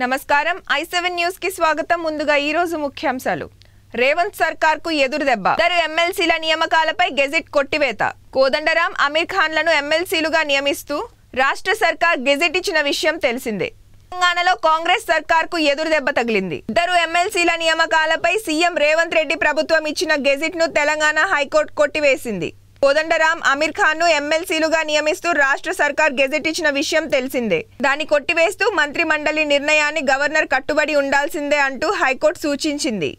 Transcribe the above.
నమస్కారం I seven news కి స్వాగతం ముందుగా ఈ రోజు ముఖ్యాంశాలు రేవంత్ సర్కార్ కు దెబ్బ ఇద్దరు ఎమ్మెల్సీల నియమకాలపై గెజిట్ కొట్టివేత కోదండరాం అమీర్ ఖాన్లను ఎమ్మెల్సీలుగా నియమిస్తూ రాష్ట్ర సర్కార్ గెజిట్ ఇచ్చిన విషయం తెలిసిందే తెలంగాణలో కాంగ్రెస్ సర్కార్ కు దెబ్బ తగిలింది ఇద్దరు ఎమ్మెల్సీల నియమకాలపై సీఎం రేవంత్ రెడ్డి ప్రభుత్వం ఇచ్చిన గెజిట్ ను తెలంగాణ హైకోర్టు కొట్టివేసింది కోదండరాం అమీర్ ఖాన్ ను ఎమ్మెల్సీలుగా నియమిస్తూ రాష్ట్ర సర్కార్ గెజెట్ ఇచ్చిన విషయం తెలిసిందే దాన్ని కొట్టివేస్తూ మంత్రి మండలి నిర్ణయాన్ని గవర్నర్ కట్టుబడి ఉండాల్సిందే అంటూ హైకోర్టు సూచించింది